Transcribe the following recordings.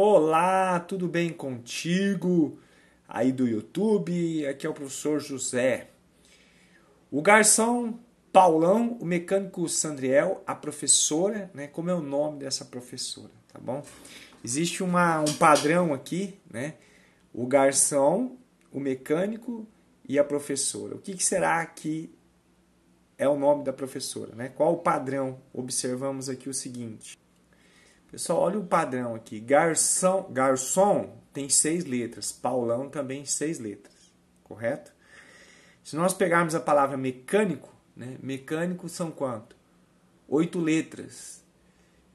Olá, tudo bem contigo? Aí do YouTube, aqui é o professor José. O garçom Paulão, o mecânico Sandriel, a professora, né? Como é o nome dessa professora, tá bom? Existe uma, um padrão aqui, né? O garçom, o mecânico e a professora. O que, que será que é o nome da professora, né? Qual o padrão? Observamos aqui o seguinte. Pessoal, olha o padrão aqui. Garçom, garçom tem seis letras. Paulão também seis letras. Correto? Se nós pegarmos a palavra mecânico, né? mecânico são quanto? Oito letras.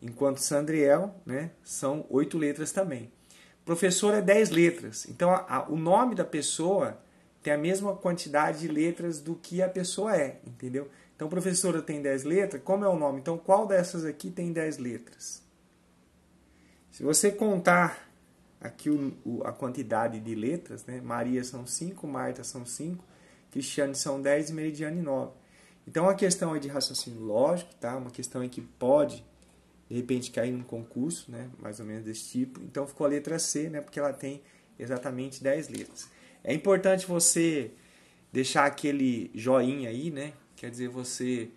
Enquanto Sandriel né? são oito letras também. Professor é dez letras. Então a, a, o nome da pessoa tem a mesma quantidade de letras do que a pessoa é, entendeu? Então professora tem dez letras, como é o nome? Então qual dessas aqui tem dez letras? Se você contar aqui o, o, a quantidade de letras, né? Maria são 5, Marta são 5, Cristiane são 10 e Meridiane 9. Então a questão é de raciocínio lógico, tá? Uma questão é que pode de repente cair num concurso, né? Mais ou menos desse tipo. Então ficou a letra C, né? Porque ela tem exatamente 10 letras. É importante você deixar aquele joinha aí, né? Quer dizer, você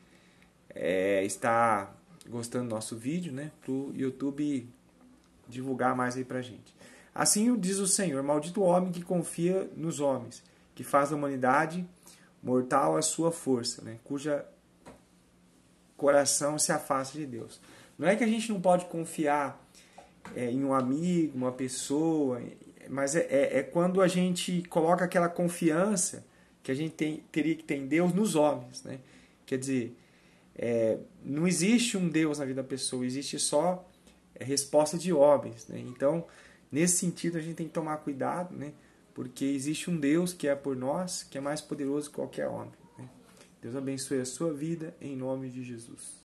é, está gostando do nosso vídeo, né? Para o YouTube divulgar mais aí pra gente. Assim diz o Senhor: Maldito o homem que confia nos homens, que faz da humanidade mortal a sua força, né? cuja coração se afasta de Deus. Não é que a gente não pode confiar é, em um amigo, uma pessoa, mas é, é, é, quando a gente coloca aquela confiança que a gente tem, teria que ter em Deus nos homens. Né? Quer dizer, é, não existe um Deus na vida da pessoa, existe só é resposta de homens. Né? Então, nesse sentido, a gente tem que tomar cuidado, né? porque existe um Deus que é por nós, que é mais poderoso que qualquer homem. Né? Deus abençoe a sua vida, em nome de Jesus.